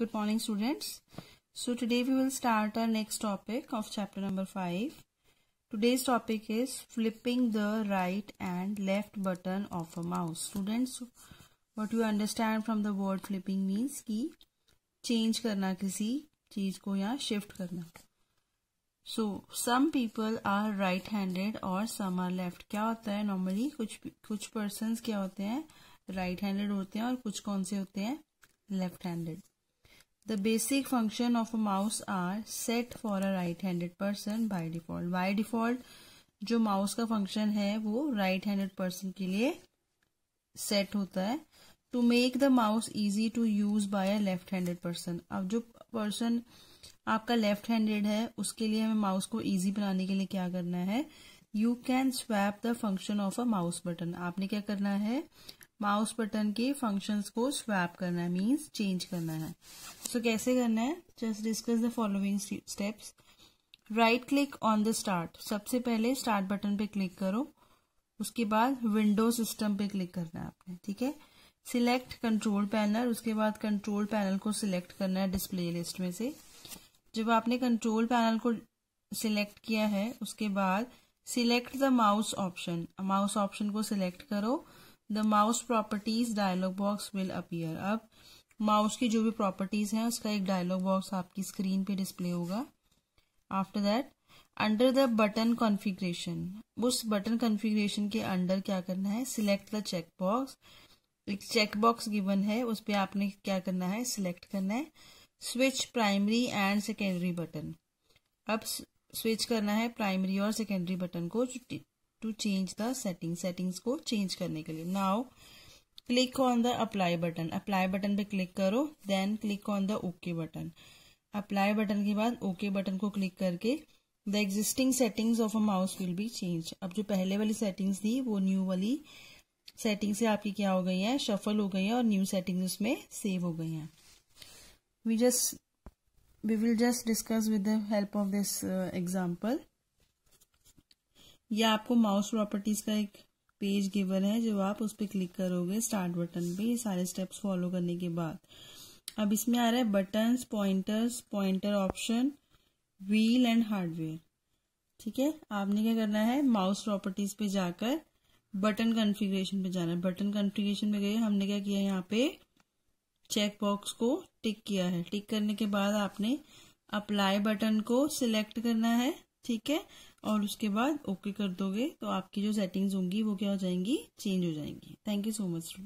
Good morning students. So today we will start our next topic of chapter number 5. Today's topic is flipping the right and left button of a mouse. Students, what you understand from the word flipping means ki change karna kisi cheez ko ya shift karna so some people are right handed or some are left kya hota hai normally kuch kuch persons kya hote hain right handed hote hain aur kuch kaun se hote hain left handed The basic function of a mouse are set for a right handed person by default. By default जो mouse का function है वो right handed person के लिए set होता है to make the mouse easy to use by a left handed person अब जो पर्सन आपका लेफ्ट हैंडेड है उसके लिए हमें माउस को इजी बनाने के लिए क्या करना है you can swap the function of a mouse button आपने क्या करना है माउस बटन के फंक्शंस को स्वैप करना है मीन्स चेंज करना है सो so, कैसे करना है just discuss the following steps right click on the start सबसे पहले स्टार्ट बटन पे क्लिक करो उसके बाद विंडो सिस्टम पे क्लिक करना है आपने ठीक है सिलेक्ट कंट्रोल पैनल उसके बाद कंट्रोल पैनल को सिलेक्ट करना है डिस्प्ले लिस्ट में से जब आपने कंट्रोल पैनल को सिलेक्ट किया है उसके बाद select the mouse option mouse option को सिलेक्ट करो the mouse properties dialog box will appear अब माउस की जो भी प्रॉपर्टीज़ हैं उसका एक डायलॉग बॉक्स आपकी स्क्रीन पे डिस्प्ले होगा after that under the button configuration उस बटन कॉन्फ़िगरेशन के अंडर क्या करना है सिलेक्ट द चेक बॉक्स एक चेक बॉक्स गिवन है उस पर आपने क्या करना है सिलेक्ट करना है switch primary and secondary button अब स्विच करना है प्राइमरी और सेकेंडरी बटन को to change the setting settings को चेंज करने के लिए now click on the apply button apply button पे क्लिक करो then click on the okay button apply button के बाद ओके okay बटन को क्लिक करके the existing settings of a mouse will be change अब जो पहले वाली सेटिंग्स थी वो न्यू वाली सेटिंग से आपकी क्या हो गई है शफल हो गई है और न्यू सेटिंग्स उसमें सेव हो गई हैं we just we will just discuss with the help of this example यह आपको माउस प्रॉपर्टीज का एक पेज गिवन है जब आप उस पर क्लिक करोगे स्टार्ट बटन पे ये सारे स्टेप्स फॉलो करने के बाद अब इसमें आ रहा है buttons pointers pointer option wheel and hardware ठीक है आपने क्या करना है माउस प्रॉपर्टीज पे जाकर बटन कॉन्फ़िगरेशन पे जाना है बटन कॉन्फ़िगरेशन पे गए हमने क्या किया यहाँ पे चेक बॉक्स को टिक किया है टिक करने के बाद आपने अप्लाई बटन को सिलेक्ट करना है ठीक है और उसके बाद ओके कर दोगे तो आपकी जो सेटिंग्स होंगी वो क्या हो जाएंगी चेंज हो जाएंगी थैंक यू सो मच